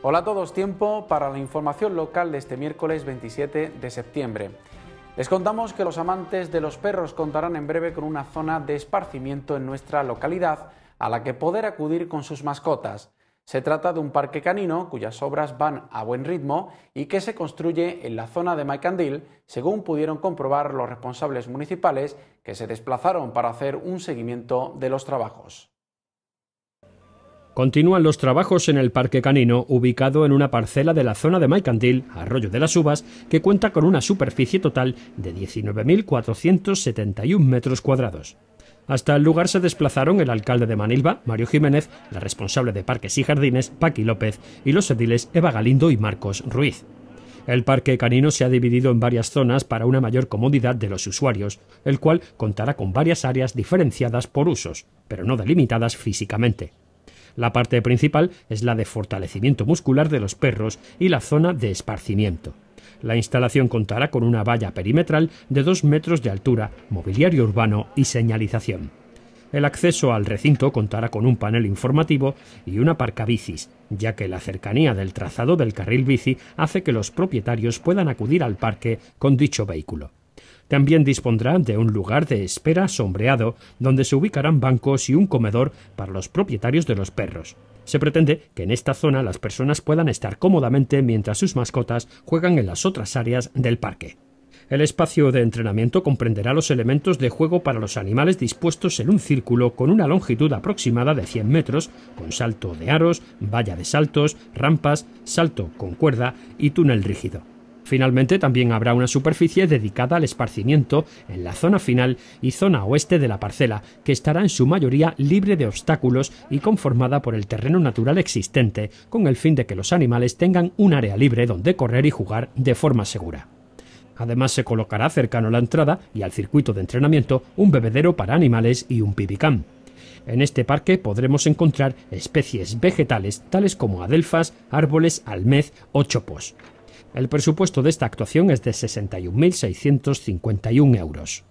Hola a todos, tiempo para la información local de este miércoles 27 de septiembre. Les contamos que los amantes de los perros contarán en breve con una zona de esparcimiento en nuestra localidad a la que poder acudir con sus mascotas. Se trata de un parque canino cuyas obras van a buen ritmo y que se construye en la zona de Maicandil, según pudieron comprobar los responsables municipales que se desplazaron para hacer un seguimiento de los trabajos. Continúan los trabajos en el Parque Canino, ubicado en una parcela de la zona de Maicantil, Arroyo de las Uvas, que cuenta con una superficie total de 19.471 metros cuadrados. Hasta el lugar se desplazaron el alcalde de Manilva, Mario Jiménez, la responsable de Parques y Jardines, Paqui López, y los ediles Eva Galindo y Marcos Ruiz. El parque canino se ha dividido en varias zonas para una mayor comodidad de los usuarios, el cual contará con varias áreas diferenciadas por usos, pero no delimitadas físicamente. La parte principal es la de fortalecimiento muscular de los perros y la zona de esparcimiento. La instalación contará con una valla perimetral de 2 metros de altura, mobiliario urbano y señalización. El acceso al recinto contará con un panel informativo y una bicis, ya que la cercanía del trazado del carril bici hace que los propietarios puedan acudir al parque con dicho vehículo. También dispondrá de un lugar de espera sombreado donde se ubicarán bancos y un comedor para los propietarios de los perros. Se pretende que en esta zona las personas puedan estar cómodamente mientras sus mascotas juegan en las otras áreas del parque. El espacio de entrenamiento comprenderá los elementos de juego para los animales dispuestos en un círculo con una longitud aproximada de 100 metros, con salto de aros, valla de saltos, rampas, salto con cuerda y túnel rígido. Finalmente, también habrá una superficie dedicada al esparcimiento en la zona final y zona oeste de la parcela, que estará en su mayoría libre de obstáculos y conformada por el terreno natural existente, con el fin de que los animales tengan un área libre donde correr y jugar de forma segura. Además se colocará cercano a la entrada y al circuito de entrenamiento un bebedero para animales y un pibicán. En este parque podremos encontrar especies vegetales tales como adelfas, árboles, almez o chopos. El presupuesto de esta actuación es de 61.651 euros.